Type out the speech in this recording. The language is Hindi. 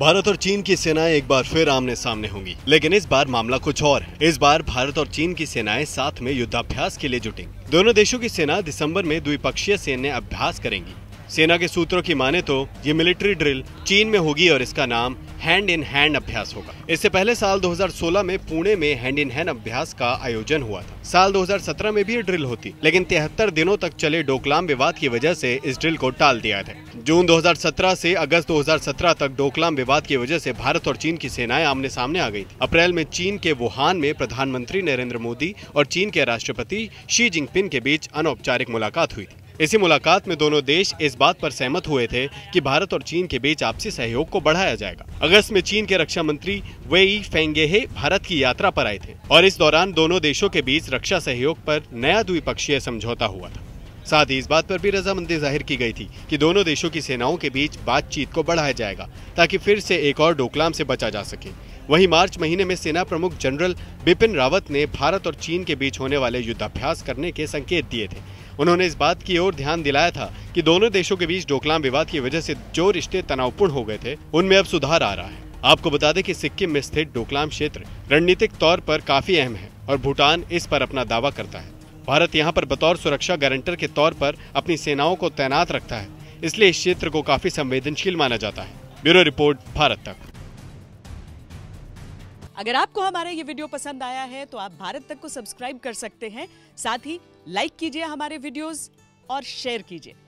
भारत और चीन की सेनाएं एक बार फिर आमने सामने होंगी लेकिन इस बार मामला कुछ और है इस बार भारत और चीन की सेनाएं साथ में युद्धाभ्यास के लिए जुटेंगी दोनों देशों की सेना दिसंबर में द्विपक्षीय सैन्य अभ्यास करेंगी सेना के सूत्रों की माने तो ये मिलिट्री ड्रिल चीन में होगी और इसका नाम हैंड इन हैंड अभ्यास होगा इससे पहले साल 2016 में पुणे में हैंड इन हैंड अभ्यास का आयोजन हुआ था साल 2017 में भी ड्रिल होती लेकिन तिहत्तर दिनों तक चले डोकलाम विवाद की वजह से इस ड्रिल को टाल दिया था जून 2017 से अगस्त 2017 तक डोकलाम विवाद की वजह से भारत और चीन की सेनाएं आमने सामने आ गई अप्रैल में चीन के वुहान में प्रधानमंत्री नरेंद्र मोदी और चीन के राष्ट्रपति शी जिनपिंग के बीच अनौपचारिक मुलाकात हुई थी इसी मुलाकात में दोनों देश इस बात पर सहमत हुए थे कि भारत और चीन के बीच आपसी सहयोग को बढ़ाया जाएगा अगस्त में चीन के रक्षा मंत्री वे फेंगेहे भारत की यात्रा पर आए थे और इस दौरान दोनों देशों के बीच रक्षा सहयोग पर नया द्विपक्षीय समझौता हुआ था साथ ही इस बात पर भी रजामंदी जाहिर की गई थी कि दोनों देशों की सेनाओं के बीच बातचीत को बढ़ाया जाएगा ताकि फिर से एक और डोकलाम से बचा जा सके वहीं मार्च महीने में सेना प्रमुख जनरल बिपिन रावत ने भारत और चीन के बीच होने वाले युद्धाभ्यास करने के संकेत दिए थे उन्होंने इस बात की ओर ध्यान दिलाया था कि दोनों देशों के बीच डोकलाम विवाद की वजह से जो रिश्ते तनावपूर्ण हो गए थे उनमें अब सुधार आ रहा है आपको बता दें कि सिक्किम में स्थित डोकलाम क्षेत्र रणनीतिक तौर पर काफी अहम है और भूटान इस पर अपना दावा करता है भारत यहाँ पर बतौर सुरक्षा गारंटर के तौर पर अपनी सेनाओं को तैनात रखता है इसलिए इस क्षेत्र को काफी संवेदनशील माना जाता है ब्यूरो रिपोर्ट भारत तक अगर आपको हमारा ये वीडियो पसंद आया है तो आप भारत तक को सब्सक्राइब कर सकते हैं साथ ही लाइक कीजिए हमारे वीडियोस और शेयर कीजिए